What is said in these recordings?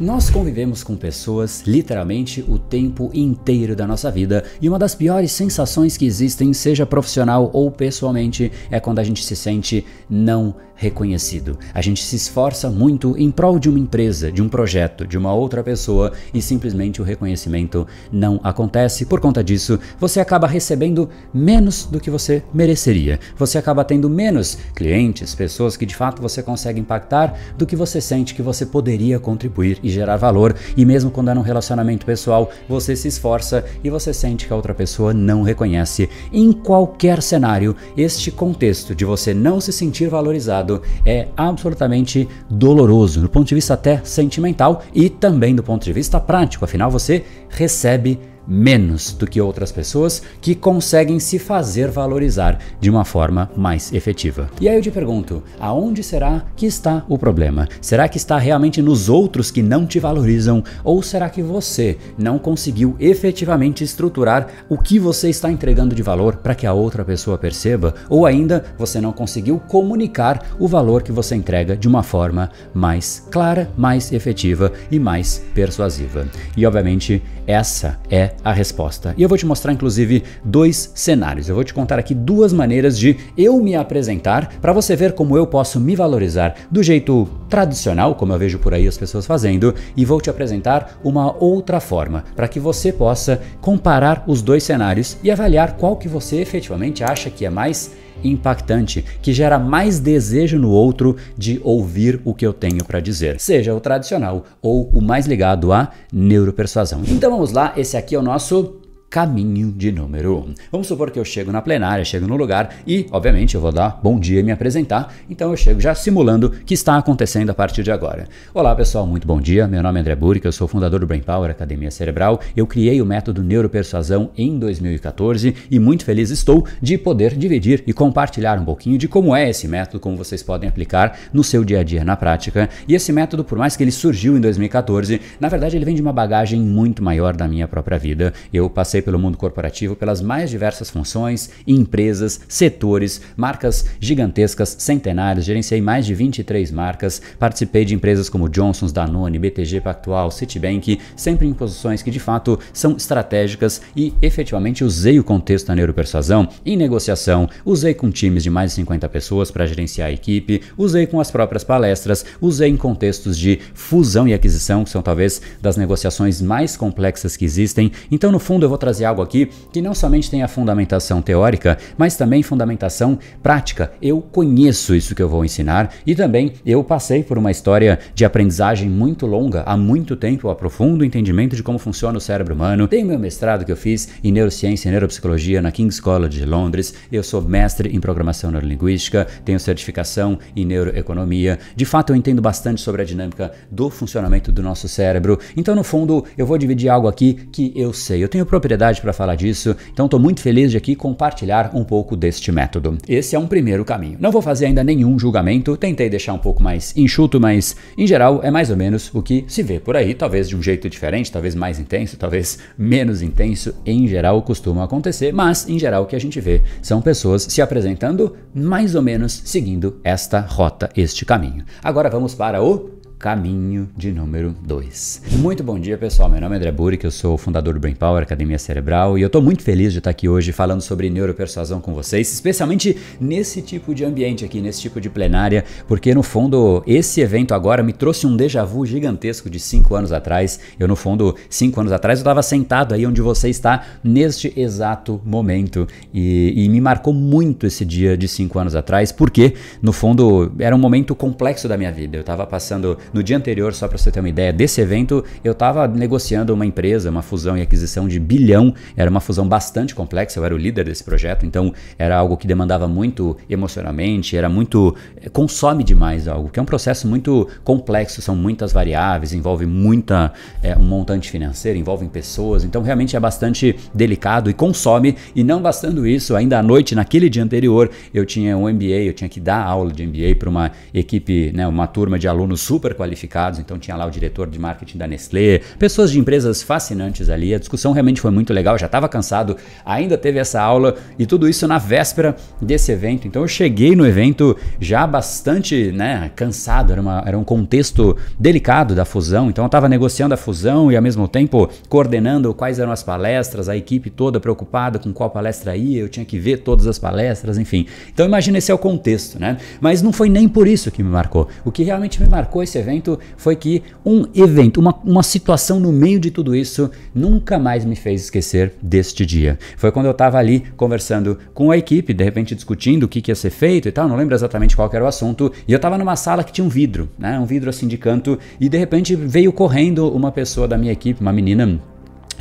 Nós convivemos com pessoas literalmente o tempo inteiro da nossa vida e uma das piores sensações que existem, seja profissional ou pessoalmente, é quando a gente se sente não reconhecido. A gente se esforça muito em prol de uma empresa, de um projeto, de uma outra pessoa e simplesmente o reconhecimento não acontece. Por conta disso, você acaba recebendo menos do que você mereceria. Você acaba tendo menos clientes, pessoas que de fato você consegue impactar do que você sente que você poderia contribuir gerar valor. E mesmo quando é num relacionamento pessoal, você se esforça e você sente que a outra pessoa não reconhece. Em qualquer cenário, este contexto de você não se sentir valorizado é absolutamente doloroso, do ponto de vista até sentimental e também do ponto de vista prático. Afinal, você recebe menos do que outras pessoas que conseguem se fazer valorizar de uma forma mais efetiva. E aí eu te pergunto, aonde será que está o problema? Será que está realmente nos outros que não te valorizam ou será que você não conseguiu efetivamente estruturar o que você está entregando de valor para que a outra pessoa perceba ou ainda você não conseguiu comunicar o valor que você entrega de uma forma mais clara, mais efetiva e mais persuasiva? E obviamente essa é a resposta. E eu vou te mostrar, inclusive, dois cenários. Eu vou te contar aqui duas maneiras de eu me apresentar para você ver como eu posso me valorizar do jeito tradicional, como eu vejo por aí as pessoas fazendo, e vou te apresentar uma outra forma para que você possa comparar os dois cenários e avaliar qual que você efetivamente acha que é mais impactante, que gera mais desejo no outro de ouvir o que eu tenho para dizer, seja o tradicional ou o mais ligado à neuropersuasão. Então vamos lá, esse aqui é o nosso caminho de número 1. Um. Vamos supor que eu chego na plenária, chego no lugar e, obviamente, eu vou dar bom dia e me apresentar, então eu chego já simulando o que está acontecendo a partir de agora. Olá pessoal, muito bom dia, meu nome é André Burke, eu sou fundador do Brain Power Academia Cerebral, eu criei o método Neuropersuasão em 2014 e muito feliz estou de poder dividir e compartilhar um pouquinho de como é esse método, como vocês podem aplicar no seu dia a dia na prática. E esse método, por mais que ele surgiu em 2014, na verdade ele vem de uma bagagem muito maior da minha própria vida. Eu passei passei pelo mundo corporativo pelas mais diversas funções, empresas, setores, marcas gigantescas, centenárias, gerenciei mais de 23 marcas, participei de empresas como Johnson's, Danone, BTG Pactual, Citibank, sempre em posições que de fato são estratégicas e efetivamente usei o contexto da neuropersuasão em negociação, usei com times de mais de 50 pessoas para gerenciar a equipe, usei com as próprias palestras, usei em contextos de fusão e aquisição, que são talvez das negociações mais complexas que existem. Então, no fundo, eu vou trazer trazer algo aqui que não somente tem a fundamentação teórica, mas também fundamentação prática. Eu conheço isso que eu vou ensinar e também eu passei por uma história de aprendizagem muito longa, há muito tempo eu aprofundo o entendimento de como funciona o cérebro humano. Tenho meu mestrado que eu fiz em neurociência e neuropsicologia na King's College de Londres. Eu sou mestre em programação neurolinguística, tenho certificação em neuroeconomia. De fato, eu entendo bastante sobre a dinâmica do funcionamento do nosso cérebro. Então, no fundo, eu vou dividir algo aqui que eu sei. Eu tenho propriedade propriedade para falar disso, então estou muito feliz de aqui compartilhar um pouco deste método. Esse é um primeiro caminho. Não vou fazer ainda nenhum julgamento, tentei deixar um pouco mais enxuto, mas em geral é mais ou menos o que se vê por aí, talvez de um jeito diferente, talvez mais intenso, talvez menos intenso, em geral costuma acontecer, mas em geral o que a gente vê são pessoas se apresentando mais ou menos seguindo esta rota, este caminho. Agora vamos para o caminho de número 2. Muito bom dia, pessoal. Meu nome é André Burick, eu sou o fundador do Brain Power Academia Cerebral e eu estou muito feliz de estar aqui hoje falando sobre neuropersuasão com vocês, especialmente nesse tipo de ambiente aqui, nesse tipo de plenária, porque no fundo esse evento agora me trouxe um déjà vu gigantesco de 5 anos atrás. Eu no fundo, 5 anos atrás eu estava sentado aí onde você está neste exato momento e, e me marcou muito esse dia de 5 anos atrás, porque no fundo era um momento complexo da minha vida. Eu estava passando no dia anterior, só para você ter uma ideia desse evento, eu estava negociando uma empresa, uma fusão e aquisição de bilhão. Era uma fusão bastante complexa, eu era o líder desse projeto, então era algo que demandava muito emocionalmente, era muito. Eh, consome demais algo, que é um processo muito complexo, são muitas variáveis, envolve muita. É, um montante financeiro, envolve pessoas, então realmente é bastante delicado e consome. E não bastando isso, ainda à noite, naquele dia anterior, eu tinha um MBA, eu tinha que dar aula de MBA para uma equipe, né, uma turma de alunos super qualificados, então tinha lá o diretor de marketing da Nestlé, pessoas de empresas fascinantes ali. A discussão realmente foi muito legal, já estava cansado, ainda teve essa aula e tudo isso na véspera desse evento. Então eu cheguei no evento já bastante né, cansado, era, uma, era um contexto delicado da fusão, então eu estava negociando a fusão e ao mesmo tempo coordenando quais eram as palestras, a equipe toda preocupada com qual palestra ia, eu tinha que ver todas as palestras, enfim. Então imagina esse é o contexto, né? Mas não foi nem por isso que me marcou. O que realmente me marcou esse evento evento foi que um evento, uma, uma situação no meio de tudo isso, nunca mais me fez esquecer deste dia. Foi quando eu estava ali conversando com a equipe, de repente discutindo o que, que ia ser feito e tal, não lembro exatamente qual era o assunto, e eu estava numa sala que tinha um vidro, né, um vidro assim de canto, e de repente veio correndo uma pessoa da minha equipe, uma menina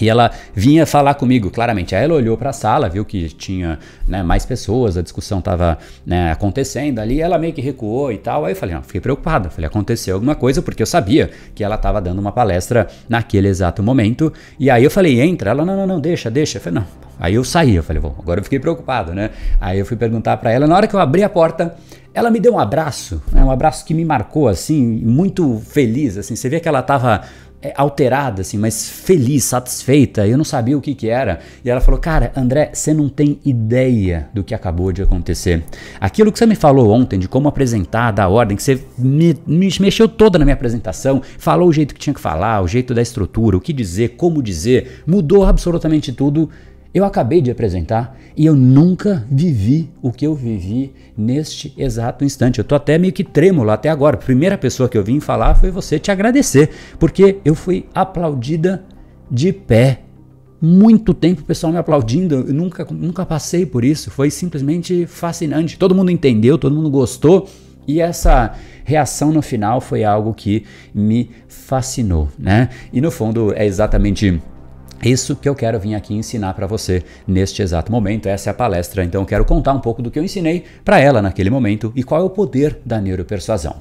e ela vinha falar comigo, claramente. Aí ela olhou para a sala, viu que tinha né, mais pessoas, a discussão estava né, acontecendo ali, ela meio que recuou e tal. Aí eu falei, não, ah, fiquei preocupado. Falei, aconteceu alguma coisa, porque eu sabia que ela estava dando uma palestra naquele exato momento. E aí eu falei, entra. Ela, não, não, não, deixa, deixa. Eu falei, não. Aí eu saí, eu falei, bom, agora eu fiquei preocupado, né? Aí eu fui perguntar para ela. Na hora que eu abri a porta, ela me deu um abraço, né, um abraço que me marcou, assim, muito feliz, assim. Você vê que ela estava é, alterada, assim, mas feliz, satisfeita. Eu não sabia o que, que era. E ela falou: Cara, André, você não tem ideia do que acabou de acontecer. Aquilo que você me falou ontem, de como apresentar, da ordem, que você me, me mexeu toda na minha apresentação, falou o jeito que tinha que falar, o jeito da estrutura, o que dizer, como dizer, mudou absolutamente tudo eu acabei de apresentar e eu nunca vivi o que eu vivi neste exato instante. Eu tô até meio que trêmulo até agora. A primeira pessoa que eu vim falar foi você te agradecer, porque eu fui aplaudida de pé. Muito tempo o pessoal me aplaudindo, eu nunca, nunca passei por isso, foi simplesmente fascinante. Todo mundo entendeu, todo mundo gostou. E essa reação no final foi algo que me fascinou, né? E no fundo é exatamente isso que eu quero vir aqui ensinar para você neste exato momento. Essa é a palestra, então eu quero contar um pouco do que eu ensinei para ela naquele momento e qual é o poder da neuropersuasão.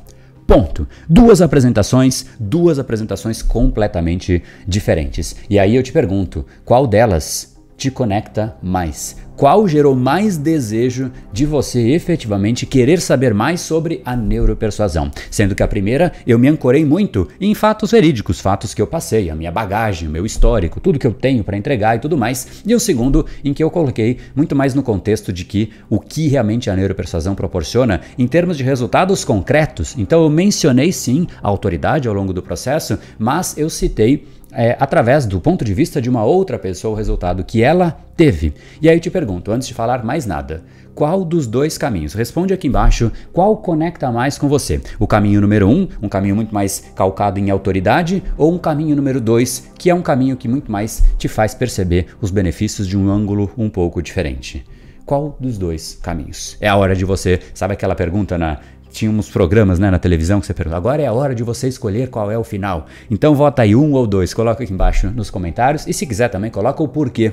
Ponto. Duas apresentações, duas apresentações completamente diferentes. E aí eu te pergunto, qual delas te conecta mais? Qual gerou mais desejo de você efetivamente querer saber mais sobre a neuropersuasão? Sendo que a primeira eu me ancorei muito em fatos verídicos, fatos que eu passei, a minha bagagem, o meu histórico, tudo que eu tenho para entregar e tudo mais. E o segundo, em que eu coloquei muito mais no contexto de que o que realmente a neuropersuasão proporciona em termos de resultados concretos. Então eu mencionei sim a autoridade ao longo do processo, mas eu citei é, através do ponto de vista de uma outra pessoa o resultado que ela teve. E aí te pergunto, antes de falar mais nada, qual dos dois caminhos? Responde aqui embaixo qual conecta mais com você. O caminho número um, um caminho muito mais calcado em autoridade, ou um caminho número dois, que é um caminho que muito mais te faz perceber os benefícios de um ângulo um pouco diferente qual dos dois caminhos? É a hora de você, sabe aquela pergunta na tinha uns programas né, na televisão que você pergunta, agora é a hora de você escolher qual é o final. Então vota aí um ou dois, coloca aqui embaixo nos comentários e se quiser também coloca o porquê.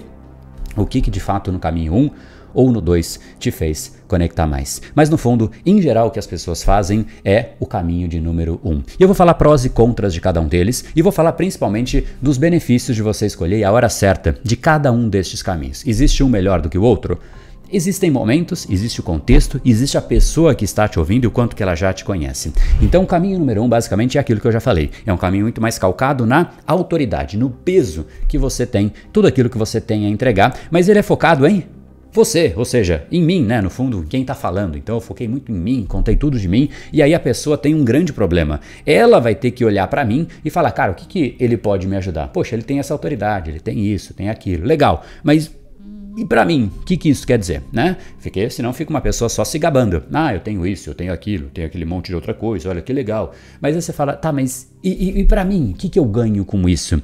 O que, que de fato no caminho 1 um, ou no 2 te fez conectar mais. Mas no fundo, em geral, o que as pessoas fazem é o caminho de número 1. Um. E eu vou falar prós e contras de cada um deles e vou falar principalmente dos benefícios de você escolher a hora certa de cada um destes caminhos. Existe um melhor do que o outro? Existem momentos, existe o contexto, existe a pessoa que está te ouvindo e o quanto que ela já te conhece. Então, o caminho número um, basicamente, é aquilo que eu já falei. É um caminho muito mais calcado na autoridade, no peso que você tem, tudo aquilo que você tem a entregar, mas ele é focado em você, ou seja, em mim, né? No fundo, quem tá falando. Então eu foquei muito em mim, contei tudo de mim, e aí a pessoa tem um grande problema. Ela vai ter que olhar para mim e falar, cara, o que, que ele pode me ajudar? Poxa, ele tem essa autoridade, ele tem isso, tem aquilo, legal, mas e para mim, o que, que isso quer dizer, né? Fiquei, senão fica uma pessoa só se gabando. Ah, eu tenho isso, eu tenho aquilo, tenho aquele monte de outra coisa, olha que legal. Mas aí você fala, tá, mas e, e, e para mim, o que, que eu ganho com isso?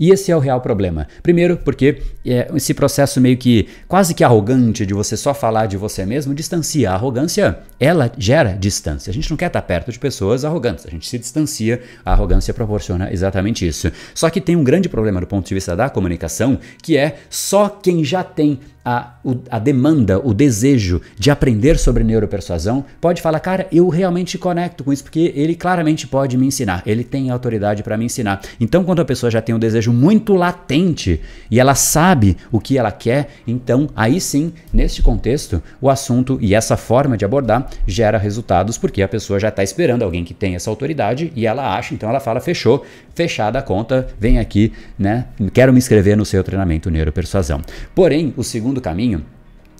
E esse é o real problema. Primeiro, porque é, esse processo meio que quase que arrogante de você só falar de você mesmo distancia. A arrogância ela gera distância. A gente não quer estar perto de pessoas arrogantes, a gente se distancia, a arrogância proporciona exatamente isso. Só que tem um grande problema do ponto de vista da comunicação, que é só quem já tem a, a, demanda, o desejo de aprender sobre neuropersuasão, pode falar, cara, eu realmente conecto com isso, porque ele claramente pode me ensinar, ele tem autoridade para me ensinar. Então, quando a pessoa já tem um desejo muito latente e ela sabe o que ela quer, então aí sim, neste contexto, o assunto e essa forma de abordar gera resultados porque a pessoa já está esperando alguém que tem essa autoridade e ela acha, então ela fala, fechou, fechada a conta, vem aqui, né? Quero me inscrever no seu treinamento neuropersuasão. Porém, o segundo caminho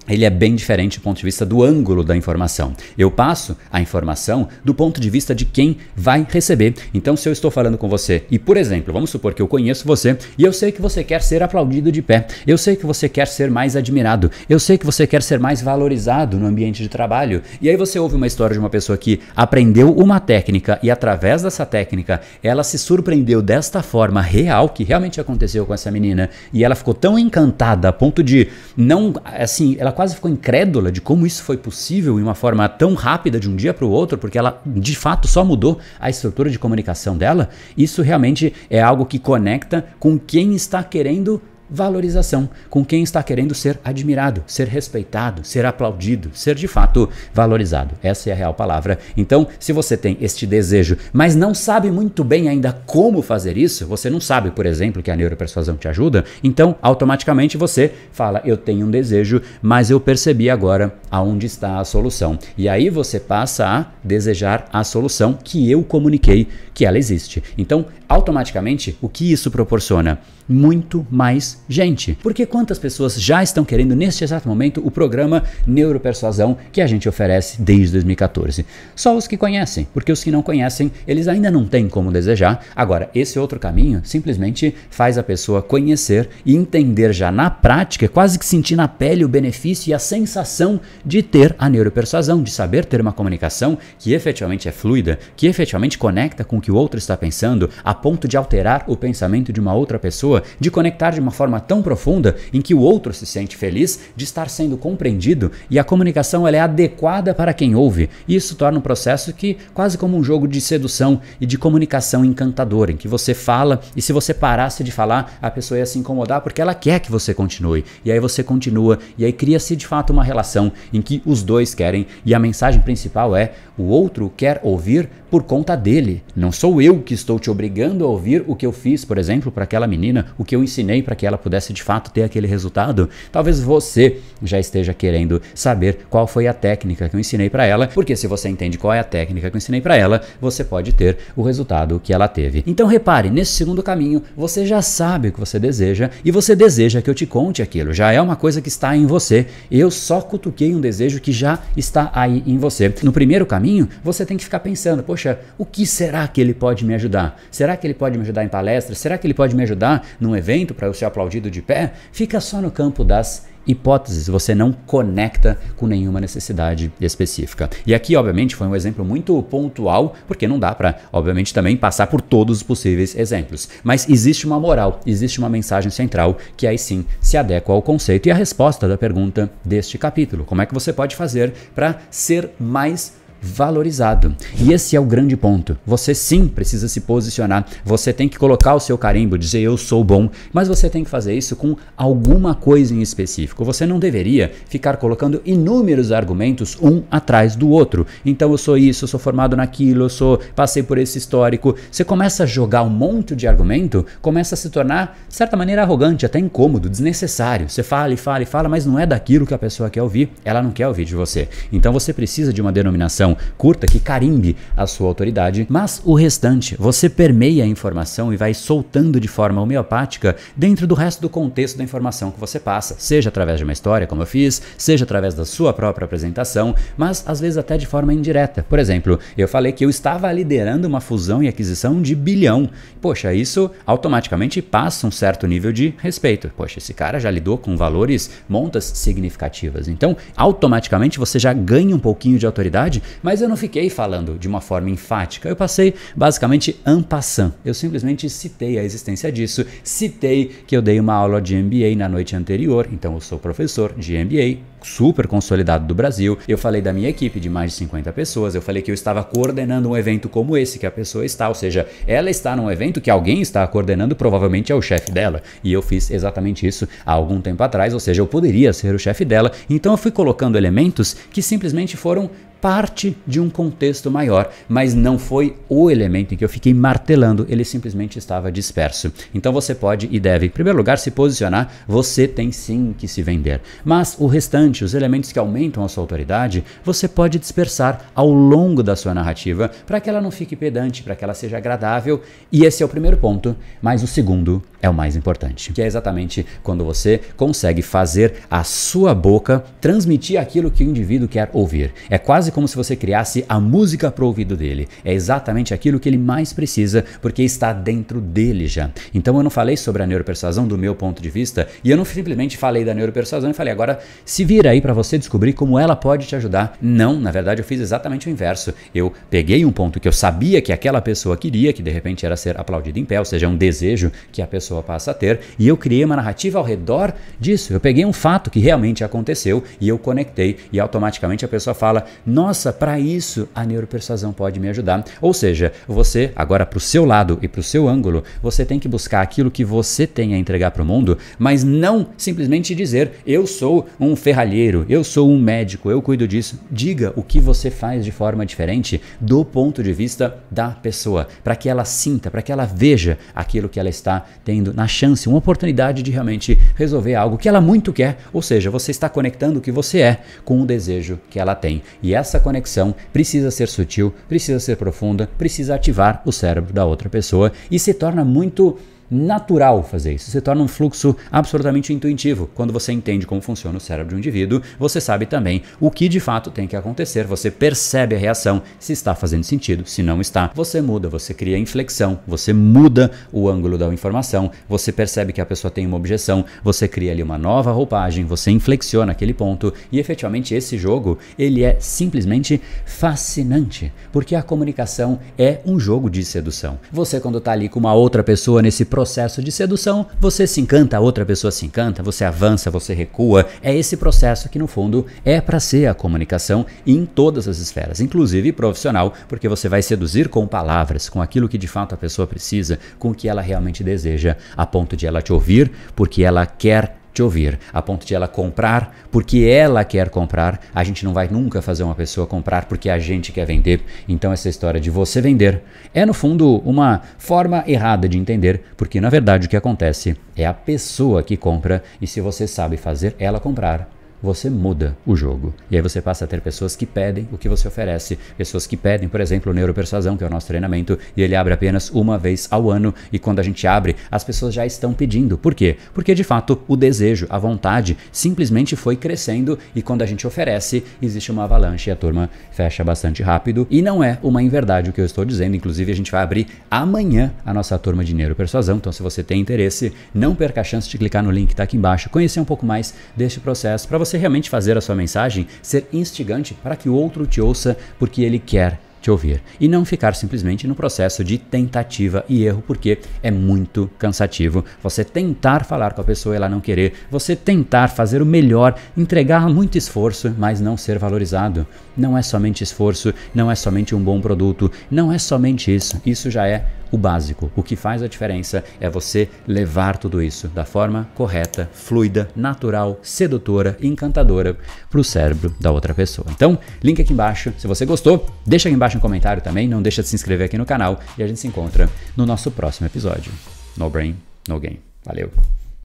ele é bem diferente do ponto de vista do ângulo da informação. Eu passo a informação do ponto de vista de quem vai receber. Então, se eu estou falando com você e, por exemplo, vamos supor que eu conheço você e eu sei que você quer ser aplaudido de pé, eu sei que você quer ser mais admirado, eu sei que você quer ser mais valorizado no ambiente de trabalho. E aí você ouve uma história de uma pessoa que aprendeu uma técnica e, através dessa técnica, ela se surpreendeu desta forma real que realmente aconteceu com essa menina e ela ficou tão encantada a ponto de não, assim, ela quase ficou incrédula de como isso foi possível em uma forma tão rápida de um dia para o outro, porque ela de fato só mudou a estrutura de comunicação dela. Isso realmente é algo que conecta com quem está querendo valorização com quem está querendo ser admirado, ser respeitado, ser aplaudido, ser de fato valorizado. Essa é a real palavra. Então, se você tem este desejo, mas não sabe muito bem ainda como fazer isso, você não sabe, por exemplo, que a neuropersuasão te ajuda, então automaticamente você fala: "Eu tenho um desejo, mas eu percebi agora aonde está a solução". E aí você passa a desejar a solução que eu comuniquei que ela existe. Então, automaticamente, o que isso proporciona? muito mais gente. Porque quantas pessoas já estão querendo, neste exato momento, o programa Neuropersuasão que a gente oferece desde 2014? Só os que conhecem, porque os que não conhecem, eles ainda não têm como desejar. Agora, esse outro caminho simplesmente faz a pessoa conhecer e entender já na prática, quase que sentir na pele o benefício e a sensação de ter a neuropersuasão, de saber ter uma comunicação que efetivamente é fluida, que efetivamente conecta com o que o outro está pensando, a ponto de alterar o pensamento de uma outra pessoa pessoa, de conectar de uma forma tão profunda em que o outro se sente feliz de estar sendo compreendido e a comunicação ela é adequada para quem ouve. E isso torna um processo que quase como um jogo de sedução e de comunicação encantadora, em que você fala e se você parasse de falar, a pessoa ia se incomodar porque ela quer que você continue. E aí você continua e aí cria-se de fato uma relação em que os dois querem e a mensagem principal é o outro quer ouvir por conta dele. Não sou eu que estou te obrigando a ouvir o que eu fiz, por exemplo, para aquela menina, o que eu ensinei para que ela pudesse de fato ter aquele resultado. Talvez você já esteja querendo saber qual foi a técnica que eu ensinei para ela, porque se você entende qual é a técnica que eu ensinei para ela, você pode ter o resultado que ela teve. Então repare, nesse segundo caminho, você já sabe o que você deseja e você deseja que eu te conte aquilo. Já é uma coisa que está em você. Eu só cutuquei um desejo que já está aí em você. No primeiro caminho, caminho, você tem que ficar pensando, poxa, o que será que ele pode me ajudar? Será que ele pode me ajudar em palestra? Será que ele pode me ajudar num evento para eu ser aplaudido de pé? Fica só no campo das hipóteses, você não conecta com nenhuma necessidade específica. E aqui, obviamente, foi um exemplo muito pontual, porque não dá para, obviamente, também passar por todos os possíveis exemplos. Mas existe uma moral, existe uma mensagem central que aí sim se adequa ao conceito e à resposta da pergunta deste capítulo. Como é que você pode fazer para ser mais valorizado. E esse é o grande ponto. Você sim precisa se posicionar, você tem que colocar o seu carimbo, dizer eu sou bom, mas você tem que fazer isso com alguma coisa em específico. Você não deveria ficar colocando inúmeros argumentos um atrás do outro. Então eu sou isso, eu sou formado naquilo, eu sou passei por esse histórico. Você começa a jogar um monte de argumento, começa a se tornar de certa maneira arrogante, até incômodo, desnecessário. Você fala e fala e fala, mas não é daquilo que a pessoa quer ouvir. Ela não quer ouvir de você. Então você precisa de uma denominação curta que carimbe a sua autoridade, mas o restante você permeia a informação e vai soltando de forma homeopática dentro do resto do contexto da informação que você passa, seja através de uma história, como eu fiz, seja através da sua própria apresentação, mas às vezes até de forma indireta. Por exemplo, eu falei que eu estava liderando uma fusão e aquisição de bilhão. Poxa, isso automaticamente passa um certo nível de respeito. Poxa, esse cara já lidou com valores, montas significativas. Então, automaticamente você já ganha um pouquinho de autoridade mas eu não fiquei falando de uma forma enfática. Eu passei basicamente en passant. Eu simplesmente citei a existência disso, citei que eu dei uma aula de MBA na noite anterior, então eu sou professor de MBA, super consolidado do Brasil. Eu falei da minha equipe de mais de 50 pessoas, eu falei que eu estava coordenando um evento como esse que a pessoa está, ou seja, ela está num evento que alguém está coordenando, provavelmente é o chefe dela. E eu fiz exatamente isso há algum tempo atrás, ou seja, eu poderia ser o chefe dela. Então eu fui colocando elementos que simplesmente foram parte de um contexto maior, mas não foi o elemento em que eu fiquei martelando, ele simplesmente estava disperso. Então você pode e deve, em primeiro lugar, se posicionar, você tem sim que se vender. Mas o restante, os elementos que aumentam a sua autoridade, você pode dispersar ao longo da sua narrativa para que ela não fique pedante, para que ela seja agradável. E esse é o primeiro ponto, mas o segundo é o mais importante, que é exatamente quando você consegue fazer a sua boca transmitir aquilo que o indivíduo quer ouvir. É quase como se você criasse a música para o ouvido dele. É exatamente aquilo que ele mais precisa, porque está dentro dele já. Então eu não falei sobre a neuropersuasão do meu ponto de vista, e eu não simplesmente falei da neuropersuasão e falei, agora se vira aí para você descobrir como ela pode te ajudar. Não, na verdade eu fiz exatamente o inverso. Eu peguei um ponto que eu sabia que aquela pessoa queria, que de repente era ser aplaudido em pé, ou seja, é um desejo que a pessoa passa a ter, e eu criei uma narrativa ao redor disso. Eu peguei um fato que realmente aconteceu e eu conectei, e automaticamente a pessoa fala: nossa, para isso a neuropersuasão pode me ajudar. Ou seja, você, agora para o seu lado e para o seu ângulo, você tem que buscar aquilo que você tem a entregar para o mundo, mas não simplesmente dizer eu sou um ferralheiro, eu sou um médico, eu cuido disso. Diga o que você faz de forma diferente do ponto de vista da pessoa, para que ela sinta, para que ela veja aquilo que ela está tendo na chance, uma oportunidade de realmente resolver algo que ela muito quer. Ou seja, você está conectando o que você é com o desejo que ela tem. E essa essa conexão precisa ser sutil, precisa ser profunda, precisa ativar o cérebro da outra pessoa e se torna muito natural fazer isso. Se torna um fluxo absolutamente intuitivo. Quando você entende como funciona o cérebro de um indivíduo, você sabe também o que de fato tem que acontecer. Você percebe a reação, se está fazendo sentido, se não está, você muda, você cria inflexão, você muda o ângulo da informação, você percebe que a pessoa tem uma objeção, você cria ali uma nova roupagem, você inflexiona aquele ponto e efetivamente esse jogo, ele é simplesmente fascinante, porque a comunicação é um jogo de sedução. Você quando está ali com uma outra pessoa nesse processo de sedução, você se encanta, a outra pessoa se encanta, você avança, você recua. É esse processo que, no fundo, é para ser a comunicação em todas as esferas, inclusive profissional, porque você vai seduzir com palavras, com aquilo que de fato a pessoa precisa, com o que ela realmente deseja, a ponto de ela te ouvir, porque ela quer te ouvir, a ponto de ela comprar porque ela quer comprar. A gente não vai nunca fazer uma pessoa comprar porque a gente quer vender. Então, essa história de você vender é, no fundo, uma forma errada de entender, porque na verdade o que acontece é a pessoa que compra e se você sabe fazer ela comprar, você muda o jogo. E aí você passa a ter pessoas que pedem o que você oferece, pessoas que pedem, por exemplo, neuropersuasão, que é o nosso treinamento, e ele abre apenas uma vez ao ano, e quando a gente abre, as pessoas já estão pedindo. Por quê? Porque de fato o desejo, a vontade simplesmente foi crescendo e quando a gente oferece, existe uma avalanche e a turma fecha bastante rápido. E não é uma inverdade o que eu estou dizendo, inclusive a gente vai abrir amanhã a nossa turma de neuropersuasão, então se você tem interesse, não perca a chance de clicar no link que está aqui embaixo, conhecer um pouco mais deste processo para você você realmente fazer a sua mensagem ser instigante para que o outro te ouça porque ele quer te ouvir e não ficar simplesmente no processo de tentativa e erro, porque é muito cansativo você tentar falar com a pessoa e ela não querer, você tentar fazer o melhor, entregar muito esforço, mas não ser valorizado. Não é somente esforço, não é somente um bom produto, não é somente isso. Isso já é o básico. O que faz a diferença é você levar tudo isso da forma correta, fluida, natural, sedutora, encantadora para o cérebro da outra pessoa. Então, link aqui embaixo. Se você gostou, deixa aqui embaixo um comentário também. Não deixa de se inscrever aqui no canal e a gente se encontra no nosso próximo episódio. No Brain, No Game. Valeu!